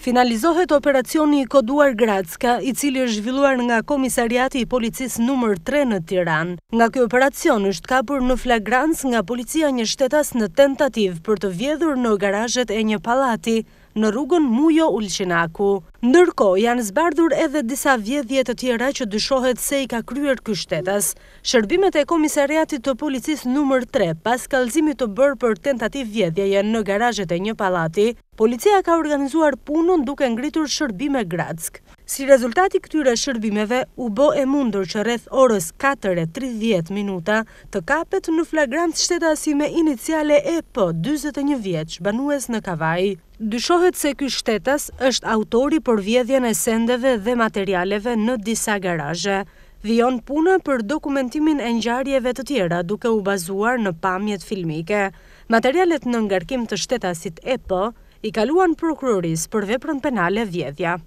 Finalizohet operacioni i koduar Gratska, i cili është zhvilluar nga Komisariati i Policis nëmër 3 në Tiran. Nga kjo operacion është kapur në flagrans nga policia një shtetas në tentativ për të vjedhur në garajet e një palati në rrugën Mujo Ulqinaku. Ndërko, janë zbardhur edhe disa vjedhjet të tjera që dyshohet se i ka kryer kështetas. Shërbimet e komisariatit të policis nëmër 3 pas kalzimit të bërë për tentativ vjedhjeje në garajet e një palati, policia ka organizuar punën duke ngritur shërbime gratsk. Si rezultati këtyre shërbimeve, u bë e mundur që rreth orës 4.30 minuta të kapet në flagrant shtetasime iniciale e po 21 vjeç banues në Kavaj. Dyshohet se ky shtetas është autori për vjedhjen e sendeve dhe materialeve në disa garaje. Vion puna për dokumentimin e ngjarjeve të tjera duke u bazuar në pamjet filmike. Materialet në ngarkim të shtetasit EPO i kaluan prokuroris për veprën penale vjedhja.